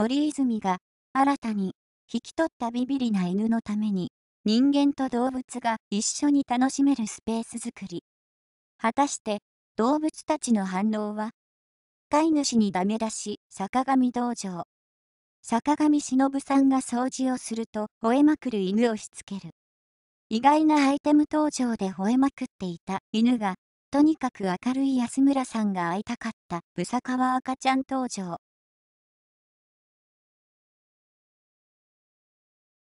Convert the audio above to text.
森泉が新たに引き取ったビビリな犬のために人間と動物が一緒に楽しめるスペース作り。果たして動物たちの反応は飼い主にダメ出し坂上道場。坂上忍さんが掃除をすると吠えまくる犬をしつける。意外なアイテム登場で吠えまくっていた犬がとにかく明るい安村さんが会いたかったブサカワ赤ちゃん登場。